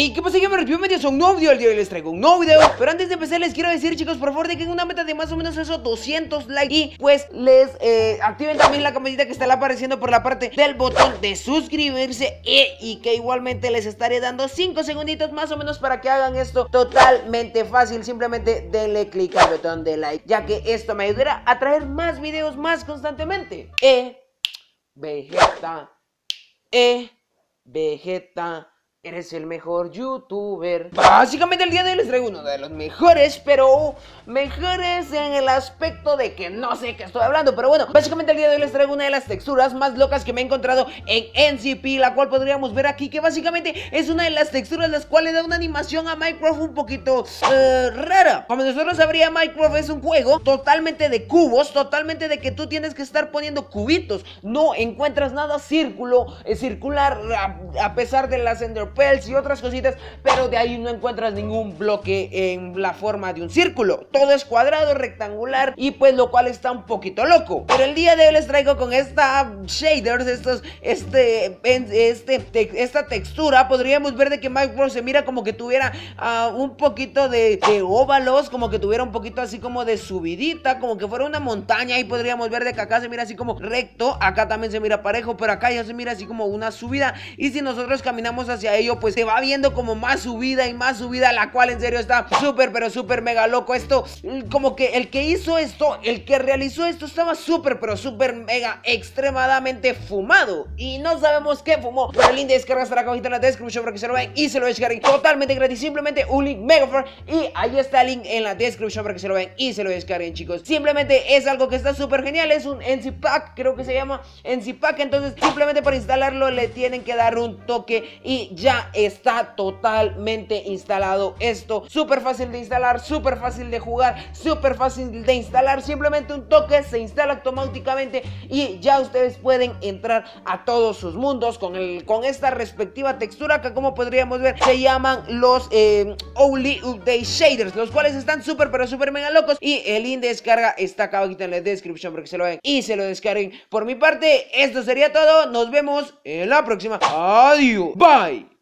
Y ¿qué pasa? yo me a un nuevo video. El día de les traigo un nuevo video. Pero antes de empezar, les quiero decir, chicos, por favor, que dejen una meta de más o menos eso, 200 likes. Y pues les eh, activen también la campanita que estará apareciendo por la parte del botón de suscribirse. E, y, que igualmente les estaré dando 5 segunditos más o menos para que hagan esto totalmente fácil. Simplemente denle clic al botón de like, ya que esto me ayudará a traer más videos más constantemente. Eh, Vegeta. Eh, Vegeta. Eres el mejor youtuber. Básicamente el día de hoy les traigo uno de los mejores, pero mejores en el aspecto de que no sé qué estoy hablando. Pero bueno, básicamente el día de hoy les traigo una de las texturas más locas que me he encontrado en NCP, la cual podríamos ver aquí, que básicamente es una de las texturas las cuales da una animación a Minecraft un poquito eh, rara. Como nosotros sabría, Minecraft es un juego totalmente de cubos, totalmente de que tú tienes que estar poniendo cubitos. No encuentras nada círculo, eh, circular, a, pesar de las ender Pels y otras cositas, pero de ahí no encuentras ningún bloque en la forma de un círculo. Todo es cuadrado, rectangular y pues lo cual está un poquito loco. Pero el día de hoy les traigo con esta shaders, estos, este, este, esta textura, podríamos ver de que Minecraft se mira como que tuviera ah, un poquito de, de óvalos, como que tuviera un poquito así como de subidita, como que fuera una montaña y podríamos ver de que acá se mira así como recto, acá también se mira parejo, pero acá ya se mira así como una subida y si nosotros caminamos hacia ello, pues se va viendo como más subida y más subida, la cual en serio está súper, pero súper mega loco. Esto, mm, como que el que hizo esto, el que realizó esto, estaba súper, pero súper mega extremadamente fumado. Y no sabemos qué fumó. Pero el link de descarga estará cajita en la descripción para que se lo vean y se lo descarguen totalmente gratis. Simplemente un link mega Y ahí está el link en la descripción para que se lo vean y se lo descarguen, chicos. Simplemente es algo que está súper genial. Es un NC Pack, creo que se llama NC Pack. Entonces, simplemente para instalarlo, le tienen que dar un toque y ya ya está totalmente instalado esto. Súper fácil de instalar, súper fácil de jugar, súper fácil de instalar. Simplemente un toque se instala automáticamente y ya ustedes pueden entrar a todos sus mundos con, el, con esta respectiva textura que como podríamos ver se llaman los eh, Only Update Shaders, los cuales están súper pero súper mega locos y el link de descarga está acá abajo en la descripción para que se lo vean y se lo descarguen. Por mi parte, esto sería todo. Nos vemos en la próxima. Adiós. Bye.